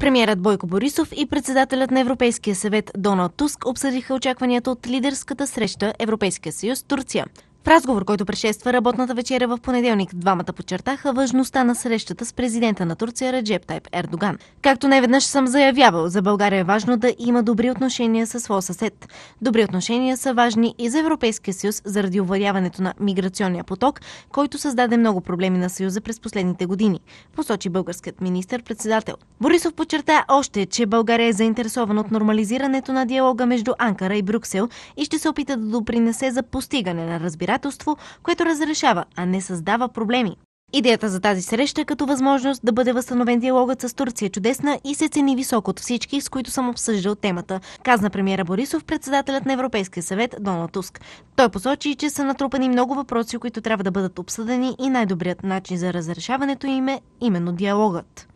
Премьерът Бойко Борисов и председателят на Европейския съвет Доналд Туск обсъдиха очакванията от лидерската среща Европейския съюз Турция. В разговор, който предшества работната вечеря в понеделник, двамата подчертаха важността на срещата с президента на Турция Раджеп Тайп Ердоган. Както неведнъж съм заявявал, за България е важно да има добри отношения със своя съсед. Добри отношения са важни и за Европейския съюз заради уваряването на миграционния поток, който създаде много проблеми на съюза през последните години, посочи българският министр-председател. Борисов подчерта още, че България е заинтересована от нормализирането на диалога между Анкара и Брюксел и ще се опита да допринесе за постигане на разбирателство законодателство, което разрешава, а не създава проблеми. Идеята за тази среща е като възможност да бъде възстановен диалогът с Турция чудесна и се цени високо от всички, с които съм обсъждал темата, казна премиера Борисов, председателят на Европейския съвет Доналд Туск. Той посочи, че са натрупани много въпроси, които трябва да бъдат обсъдени и най-добрият начин за разрешаването им е именно диалогът.